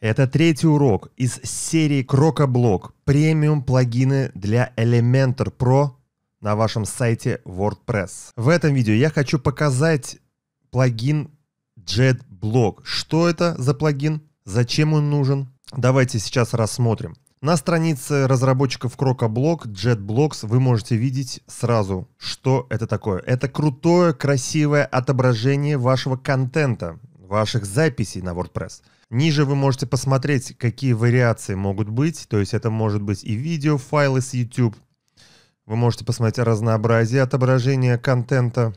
Это третий урок из серии Крокоблок премиум плагины для Elementor Pro на вашем сайте WordPress. В этом видео я хочу показать плагин JetBlock. Что это за плагин? Зачем он нужен? Давайте сейчас рассмотрим. На странице разработчиков Крокоблок JetBlocks вы можете видеть сразу, что это такое. Это крутое, красивое отображение вашего контента, ваших записей на WordPress – Ниже вы можете посмотреть, какие вариации могут быть. То есть это может быть и видеофайлы с YouTube. Вы можете посмотреть разнообразие отображения контента.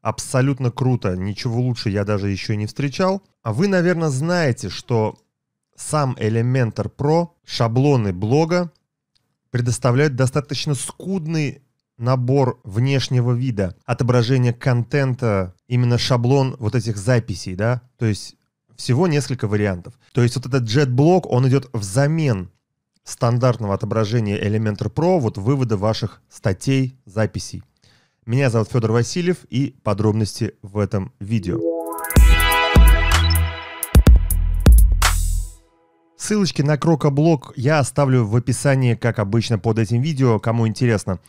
Абсолютно круто, ничего лучше я даже еще не встречал. А вы, наверное, знаете, что сам Elementor Pro, шаблоны блога, предоставляют достаточно скудный набор внешнего вида, отображение контента, именно шаблон вот этих записей, да, то есть всего несколько вариантов. То есть вот этот JetBlock, он идет взамен стандартного отображения Elementor Pro, вот вывода ваших статей, записей. Меня зовут Федор Васильев и подробности в этом видео. Ссылочки на Крокоблок я оставлю в описании, как обычно, под этим видео, кому интересно.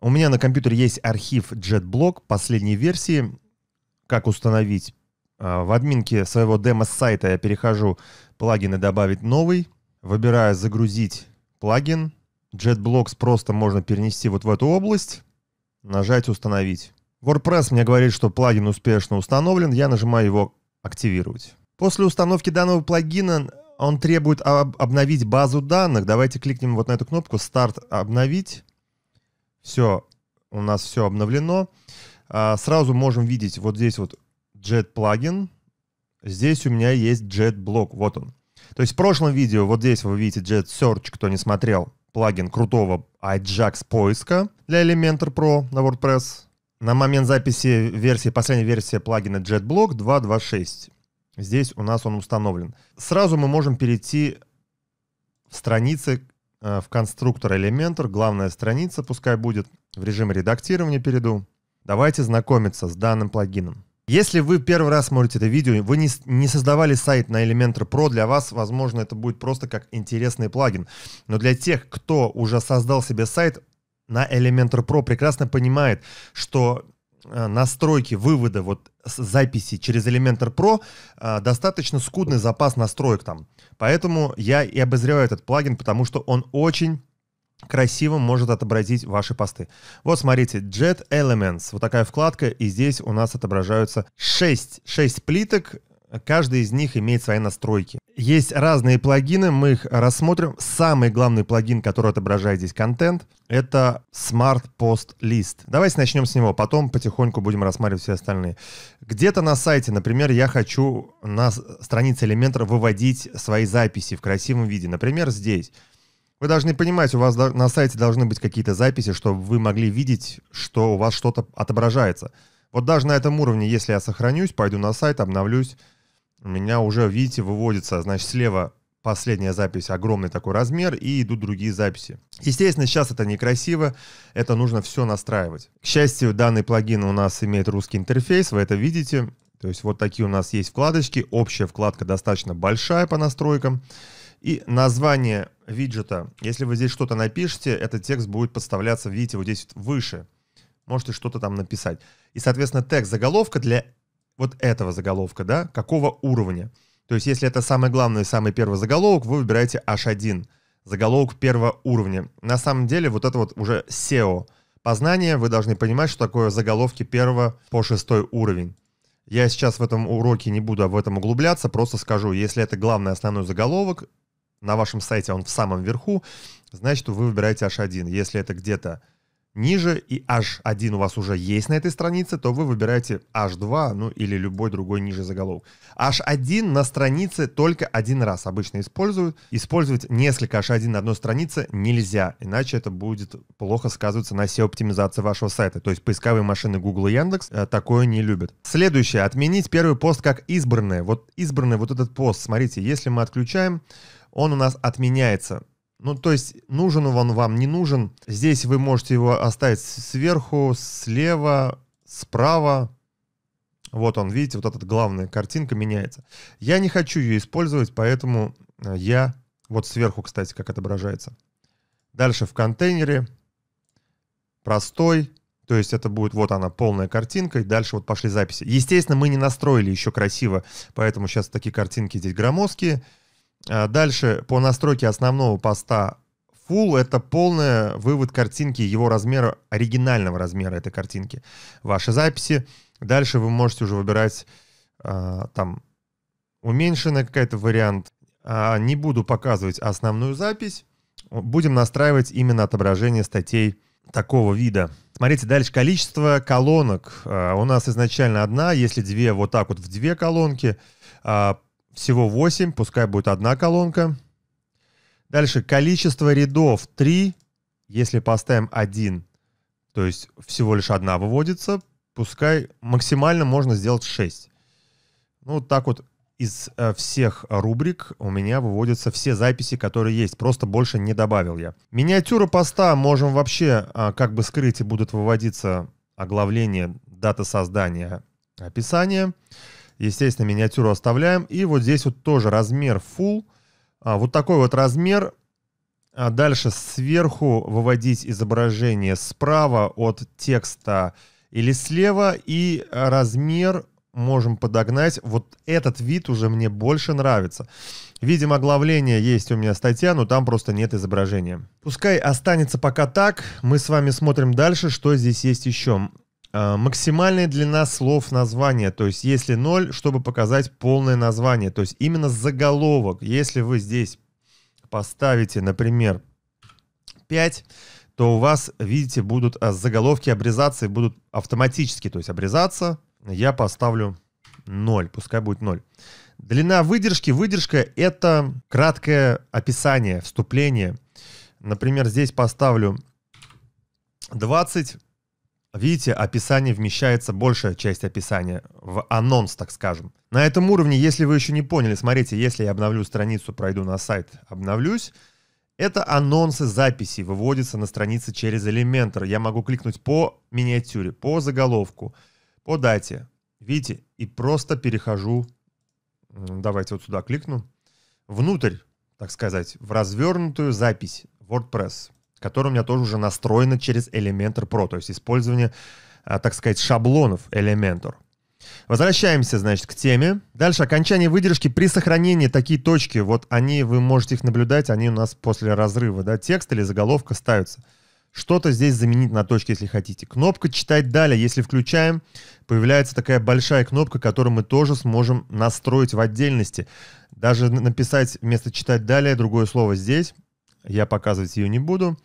У меня на компьютере есть архив JetBlock последней версии. Как установить? А, в админке своего демо-сайта я перехожу плагины «Добавить новый», выбираю «Загрузить плагин», JetBlocks просто можно перенести вот в эту область, нажать «Установить». WordPress мне говорит, что плагин успешно установлен, я нажимаю его «Активировать». После установки данного плагина он требует об обновить базу данных. Давайте кликнем вот на эту кнопку «Старт обновить». Все, у нас все обновлено. А, сразу можем видеть вот здесь вот Jet плагин. Здесь у меня есть Jet блок. Вот он. То есть в прошлом видео, вот здесь вы видите Jet Search, кто не смотрел, плагин крутого Ajax поиска для Elementor Pro на WordPress. На момент записи версии, последняя версия плагина JetBlock 2.2.6. Здесь у нас он установлен. Сразу мы можем перейти в страницы э, в конструктор Elementor, главная страница пускай будет, в режим редактирования перейду. Давайте знакомиться с данным плагином. Если вы первый раз смотрите это видео, вы не, не создавали сайт на Elementor Pro, для вас, возможно, это будет просто как интересный плагин. Но для тех, кто уже создал себе сайт на Elementor Pro, прекрасно понимает, что э, настройки вывода вот записи через Elementor Pro э, достаточно скудный запас настроек там. Поэтому я и обозреваю этот плагин, потому что он очень красиво может отобразить ваши посты. Вот смотрите, Jet Elements, вот такая вкладка, и здесь у нас отображаются 6, 6 плиток, каждый из них имеет свои настройки. Есть разные плагины, мы их рассмотрим. Самый главный плагин, который отображает здесь контент, это Smart Post List. Давайте начнем с него, потом потихоньку будем рассматривать все остальные. Где-то на сайте, например, я хочу на странице Elementor выводить свои записи в красивом виде. Например, здесь. Вы должны понимать, у вас на сайте должны быть какие-то записи, чтобы вы могли видеть, что у вас что-то отображается. Вот даже на этом уровне, если я сохранюсь, пойду на сайт, обновлюсь, у меня уже, видите, выводится, значит, слева последняя запись, огромный такой размер, и идут другие записи. Естественно, сейчас это некрасиво, это нужно все настраивать. К счастью, данный плагин у нас имеет русский интерфейс, вы это видите. То есть вот такие у нас есть вкладочки. Общая вкладка достаточно большая по настройкам. И название виджета, если вы здесь что-то напишете, этот текст будет подставляться, видите, вот здесь выше. Можете что-то там написать. И, соответственно, текст заголовка для вот этого заголовка, да, какого уровня. То есть, если это самый главный, самый первый заголовок, вы выбираете H1, заголовок первого уровня. На самом деле, вот это вот уже SEO познание, вы должны понимать, что такое заголовки первого по шестой уровень. Я сейчас в этом уроке не буду об этом углубляться, просто скажу, если это главный основной заголовок, на вашем сайте а он в самом верху, значит, вы выбираете H1. Если это где-то ниже и H1 у вас уже есть на этой странице, то вы выбираете H2, ну или любой другой ниже заголовок. H1 на странице только один раз обычно используют. Использовать несколько H1 на одной странице нельзя, иначе это будет плохо сказываться на SEO-оптимизации вашего сайта. То есть поисковые машины Google и Яндекс э, такое не любят. Следующее. Отменить первый пост как избранное. Вот избранный вот этот пост. Смотрите, если мы отключаем, он у нас отменяется. Ну, то есть, нужен он вам, не нужен. Здесь вы можете его оставить сверху, слева, справа. Вот он, видите, вот эта главная картинка меняется. Я не хочу ее использовать, поэтому э, я... Вот сверху, кстати, как отображается. Дальше в контейнере. Простой. То есть это будет вот она, полная картинка, и дальше вот пошли записи. Естественно, мы не настроили еще красиво, поэтому сейчас такие картинки здесь громоздкие. А, дальше по настройке основного поста Full — это полный вывод картинки, его размера, оригинального размера этой картинки. Ваши записи. Дальше вы можете уже выбирать а, там уменьшенный какой-то вариант. А, не буду показывать основную запись. Будем настраивать именно отображение статей такого вида. Смотрите, дальше количество колонок. у нас изначально одна, если две, вот так вот в две колонки всего 8, пускай будет одна колонка. Дальше количество рядов 3, если поставим 1, то есть всего лишь одна выводится, пускай максимально можно сделать 6. Ну, вот так вот из э, всех рубрик у меня выводятся все записи, которые есть. Просто больше не добавил я. Миниатюры поста можем вообще а, как бы скрыть и будут выводиться оглавление, дата создания, описание. Описание. Естественно, миниатюру оставляем. И вот здесь вот тоже размер full. А, вот такой вот размер. А дальше сверху выводить изображение справа от текста или слева. И размер можем подогнать. Вот этот вид уже мне больше нравится. Видимо, оглавление есть у меня статья, но там просто нет изображения. Пускай останется пока так. Мы с вами смотрим дальше, что здесь есть еще. Э, максимальная длина слов названия, то есть если 0, чтобы показать полное название, то есть именно заголовок. Если вы здесь поставите, например, 5, то у вас, видите, будут э, заголовки обрезации будут автоматически, то есть обрезаться. Я поставлю 0, пускай будет 0. Длина выдержки. Выдержка — это краткое описание, вступление. Например, здесь поставлю 20 Видите, описание вмещается большая часть описания, в анонс, так скажем. На этом уровне, если вы еще не поняли, смотрите, если я обновлю страницу, пройду на сайт, обновлюсь, это анонсы записи, выводятся на странице через Elementor. Я могу кликнуть по миниатюре, по заголовку, по дате. Видите, и просто перехожу, давайте вот сюда кликну, внутрь, так сказать, в развернутую запись WordPress которая у меня тоже уже настроена через Elementor Pro, то есть использование, а, так сказать, шаблонов Elementor. Возвращаемся, значит, к теме. Дальше окончание выдержки при сохранении такие точки, вот они, вы можете их наблюдать, они у нас после разрыва, да, текст или заголовка ставятся. Что-то здесь заменить на точке, если хотите. Кнопка «Читать далее», если включаем, появляется такая большая кнопка, которую мы тоже сможем настроить в отдельности. Даже написать вместо «Читать далее» другое слово здесь, я показывать ее не буду.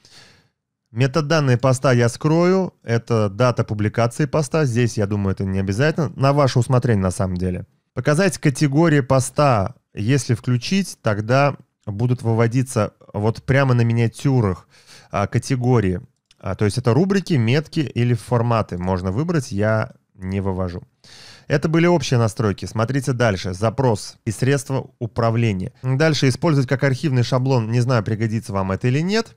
Метаданные поста я скрою, это дата публикации поста, здесь, я думаю, это не обязательно, на ваше усмотрение на самом деле. Показать категории поста, если включить, тогда будут выводиться вот прямо на миниатюрах а, категории. А, то есть это рубрики, метки или форматы можно выбрать, я не вывожу. Это были общие настройки. Смотрите дальше. Запрос и средства управления. Дальше использовать как архивный шаблон. Не знаю, пригодится вам это или нет.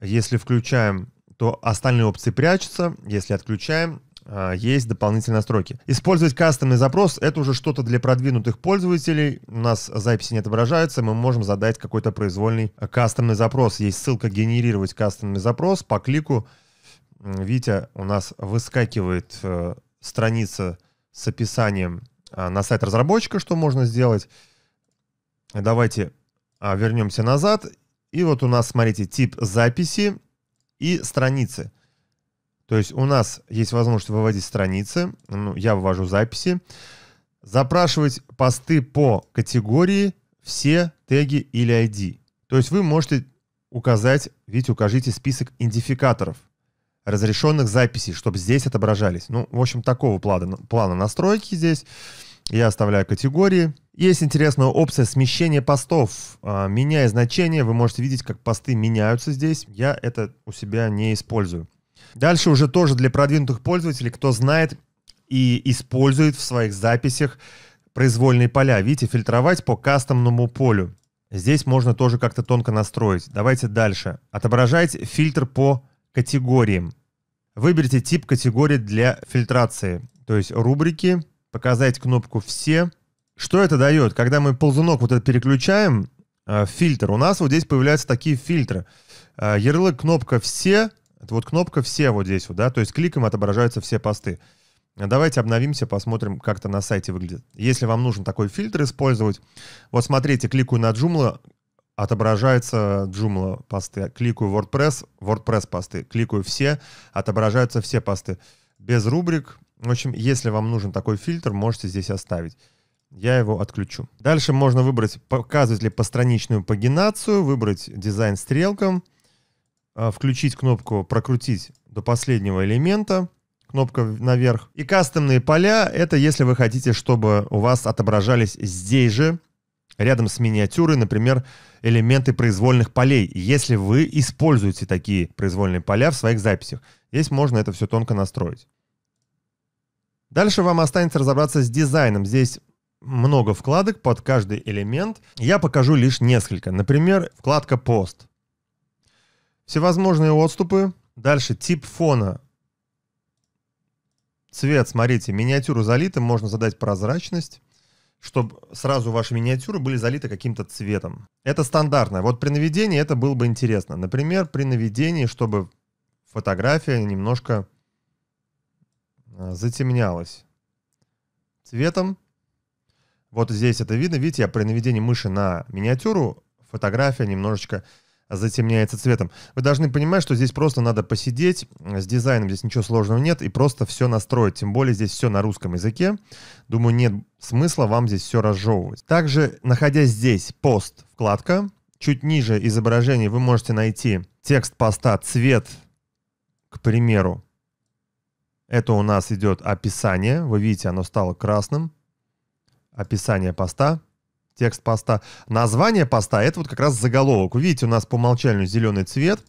Если включаем, то остальные опции прячутся. Если отключаем, а, есть дополнительные настройки. Использовать кастомный запрос — это уже что-то для продвинутых пользователей. У нас записи не отображаются, мы можем задать какой-то произвольный кастомный запрос. Есть ссылка «Генерировать кастомный запрос». По клику, Витя, у нас выскакивает э, страница с описанием а, на сайт разработчика, что можно сделать. Давайте а, вернемся назад. И вот у нас, смотрите, тип записи и страницы. То есть у нас есть возможность выводить страницы. Ну, я вывожу записи. Запрашивать посты по категории, все теги или ID. То есть вы можете указать, ведь укажите список идентификаторов – разрешенных записей, чтобы здесь отображались. Ну, в общем, такого плана, плана настройки здесь. Я оставляю категории. Есть интересная опция смещения постов. А, меняя значение, вы можете видеть, как посты меняются здесь. Я это у себя не использую. Дальше уже тоже для продвинутых пользователей, кто знает и использует в своих записях произвольные поля. Видите, фильтровать по кастомному полю. Здесь можно тоже как-то тонко настроить. Давайте дальше. Отображать фильтр по категориям. Выберите тип категории для фильтрации, то есть рубрики, показать кнопку «Все». Что это дает? Когда мы ползунок вот этот переключаем, э, фильтр, у нас вот здесь появляются такие фильтры. Э, ярлык кнопка «Все», это вот кнопка «Все» вот здесь вот, да, то есть кликом отображаются все посты. Э, давайте обновимся, посмотрим, как это на сайте выглядит. Если вам нужен такой фильтр использовать, вот смотрите, кликаю на Joomla, отображается Joomla посты. Кликаю WordPress, WordPress посты. Кликаю все, отображаются все посты. Без рубрик. В общем, если вам нужен такой фильтр, можете здесь оставить. Я его отключу. Дальше можно выбрать, показывать ли постраничную пагинацию, выбрать дизайн стрелкам, а, включить кнопку «Прокрутить до последнего элемента», кнопка наверх. И кастомные поля — это если вы хотите, чтобы у вас отображались здесь же Рядом с миниатюрой, например, элементы произвольных полей, если вы используете такие произвольные поля в своих записях. Здесь можно это все тонко настроить. Дальше вам останется разобраться с дизайном. Здесь много вкладок под каждый элемент. Я покажу лишь несколько. Например, вкладка «Пост». Всевозможные отступы. Дальше тип фона. Цвет, смотрите, миниатюру залиты, можно задать прозрачность чтобы сразу ваши миниатюры были залиты каким-то цветом. Это стандартно. Вот при наведении это было бы интересно. Например, при наведении, чтобы фотография немножко а, затемнялась цветом. Вот здесь это видно. Видите, я при наведении мыши на миниатюру фотография немножечко затемняется цветом. Вы должны понимать, что здесь просто надо посидеть, э, с дизайном здесь ничего сложного нет, и просто все настроить. Тем более здесь все на русском языке. Думаю, нет смысла вам здесь все разжевывать. Также, находясь здесь, пост, вкладка, чуть ниже изображений вы можете найти текст поста, цвет, к примеру. Это у нас идет описание. Вы видите, оно стало красным. Описание поста текст поста. Название поста — это вот как раз заголовок. Увидите, у нас по умолчанию зеленый цвет.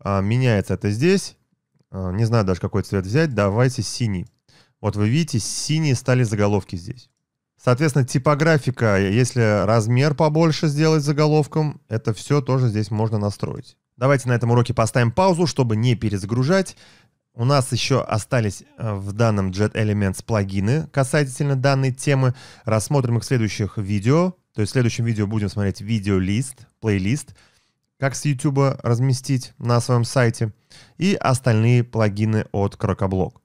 А, меняется это здесь. А, не знаю даже, какой цвет взять. Давайте синий. Вот вы видите, синие стали заголовки здесь. Соответственно, типографика, э, если размер побольше сделать заголовком, это все тоже здесь можно настроить. Давайте на этом уроке поставим паузу, чтобы не перезагружать. У нас еще остались э, в данном Jet Elements плагины касательно данной темы. Рассмотрим их в следующих видео. То есть в следующем видео будем смотреть видеолист, плейлист, как с YouTube разместить на своем сайте и остальные плагины от Крокоблок.